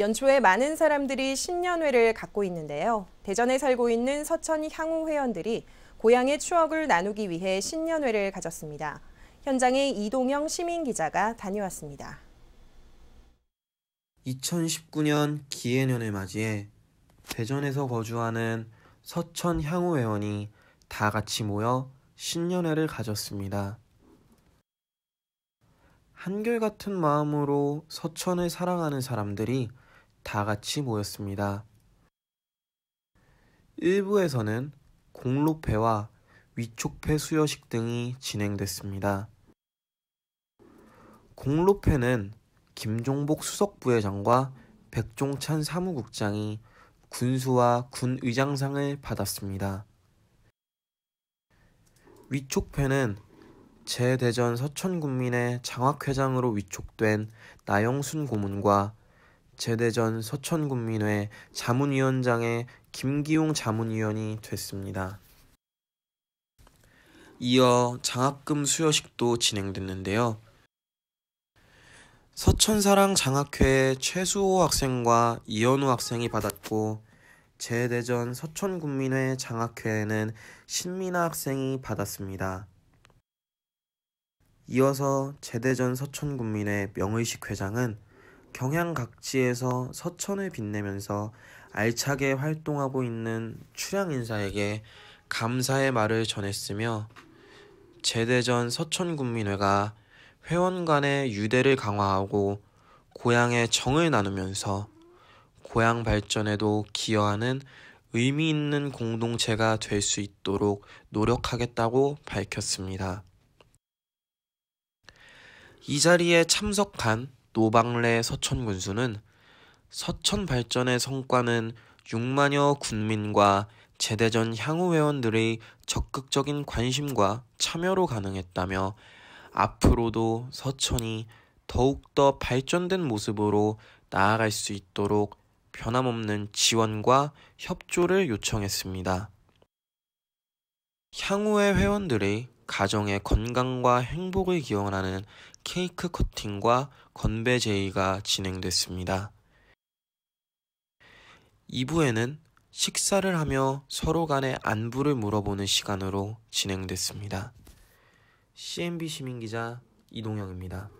연초에 많은 사람들이 신년회를 갖고 있는데요. 대전에 살고 있는 서천 향후 회원들이 고향의 추억을 나누기 위해 신년회를 가졌습니다. 현장에 이동영 시민 기자가 다녀왔습니다. 2019년 기해년을 맞이해 대전에서 거주하는 서천 향후 회원이 다 같이 모여 신년회를 가졌습니다. 한결같은 마음으로 서천을 사랑하는 사람들이 다 같이 모였습니다. 1부에서는 공로패와 위촉패 수여식 등이 진행됐습니다. 공로패는 김종복 수석부회장과 백종찬 사무국장이 군수와 군의장상을 받았습니다. 위촉패는 제대전 서천군민의 장학회장으로 위촉된 나영순 고문과 제대전 서천군민회 자문위원장의 김기용 자문위원이 됐습니다. 이어 장학금 수여식도 진행됐는데요. 서천사랑 장학회 최수호 학생과 이현우 학생이 받았고 제대전 서천군민회 장학회에는 신민아 학생이 받았습니다. 이어서 제대전 서천군민회 명의식 회장은 경향 각지에서 서천을 빛내면서 알차게 활동하고 있는 출향 인사에게 감사의 말을 전했으며 제대전 서천군민회가 회원 간의 유대를 강화하고 고향의 정을 나누면서 고향 발전에도 기여하는 의미 있는 공동체가 될 수 있도록 노력하겠다고 밝혔습니다. 이 자리에 참석한 노방래 서천군수는 서천 발전의 성과는 6만여 군민과 제대전 향후 회원들의 적극적인 관심과 참여로 가능했다며 앞으로도 서천이 더욱더 발전된 모습으로 나아갈 수 있도록 변함없는 지원과 협조를 요청했습니다. 향후의 회원들의 가정의 건강과 행복을 기원하는 케이크 커팅과 건배 제의가 진행됐습니다. 2부에는 식사를 하며 서로 간의 안부를 물어보는 시간으로 진행됐습니다. CNB 시민기자 이동영입니다.